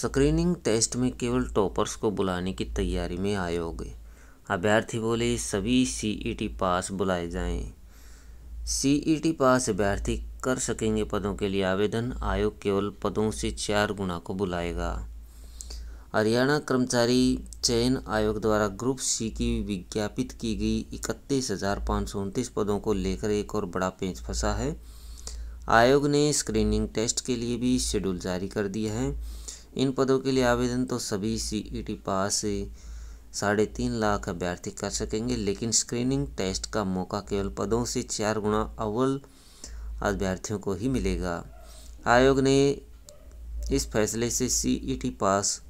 screening test में केवल toppers को बुलाने की तैयारी में आयोग अभ्यर्थी बोले सभी सीईटी e पास बुलाए जाएं सीईटी e पास अभ्यर्थी कर सकेंगे पदों के लिए आवेदन आयोग केवल पदों से चार गुना को बुलाएगा हरियाणा कर्मचारी चयन आयोग द्वारा ग्रुप सी की विज्ञापित की गई इकतीस हज़ार पाँच सौ उनतीस पदों को लेकर एक और बड़ा पेंच फंसा है आयोग ने स्क्रीनिंग टेस्ट के लिए भी शेड्यूल जारी कर दिया है इन पदों के लिए आवेदन तो सभी सीईटी e पास साढ़े तीन लाख अभ्यर्थी कर सकेंगे लेकिन स्क्रीनिंग टेस्ट का मौका केवल पदों से चार गुना अव्वल अभ्यर्थियों को ही मिलेगा आयोग ने इस फैसले से सीईटी e पास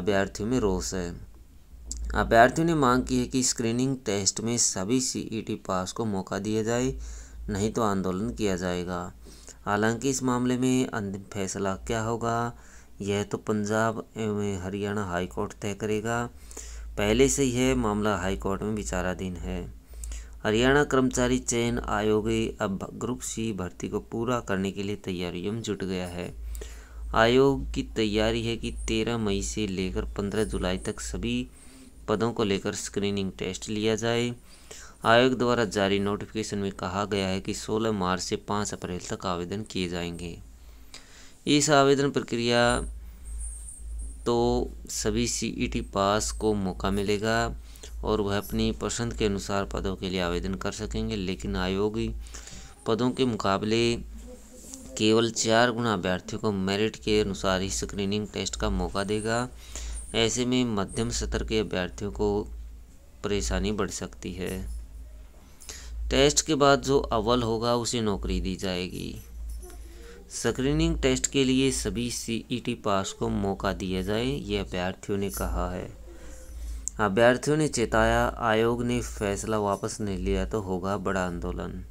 अभ्यर्थियों में रोष है अभ्यर्थियों ने मांग की है कि स्क्रीनिंग टेस्ट में सभी सीईटी e पास को मौका दिया जाए नहीं तो आंदोलन किया जाएगा हालांकि इस मामले में अंतिम फैसला क्या होगा यह तो पंजाब एवं हरियाणा हाईकोर्ट तय करेगा पहले से यह मामला हाईकोर्ट में विचाराधीन है हरियाणा कर्मचारी चयन आयोग अब ग्रुप सी भर्ती को पूरा करने के लिए तैयारियों में जुट गया है आयोग की तैयारी है कि 13 मई से लेकर 15 जुलाई तक सभी पदों को लेकर स्क्रीनिंग टेस्ट लिया जाए आयोग द्वारा जारी नोटिफिकेशन में कहा गया है कि 16 मार्च से 5 अप्रैल तक आवेदन किए जाएंगे इस आवेदन प्रक्रिया तो सभी सीईटी e पास को मौका मिलेगा और वह अपनी पसंद के अनुसार पदों के लिए आवेदन कर सकेंगे लेकिन आयोग पदों के मुकाबले केवल चार गुना अभ्यर्थियों को मेरिट के अनुसार ही स्क्रीनिंग टेस्ट का मौका देगा ऐसे में मध्यम स्तर के अभ्यर्थियों को परेशानी बढ़ सकती है टेस्ट के बाद जो अव्वल होगा उसे नौकरी दी जाएगी स्क्रीनिंग टेस्ट के लिए सभी सीईटी पास e को मौका दिया जाए ये अभ्यर्थियों ने कहा है अभ्यर्थियों ने चेताया आयोग ने फैसला वापस नहीं लिया तो होगा बड़ा आंदोलन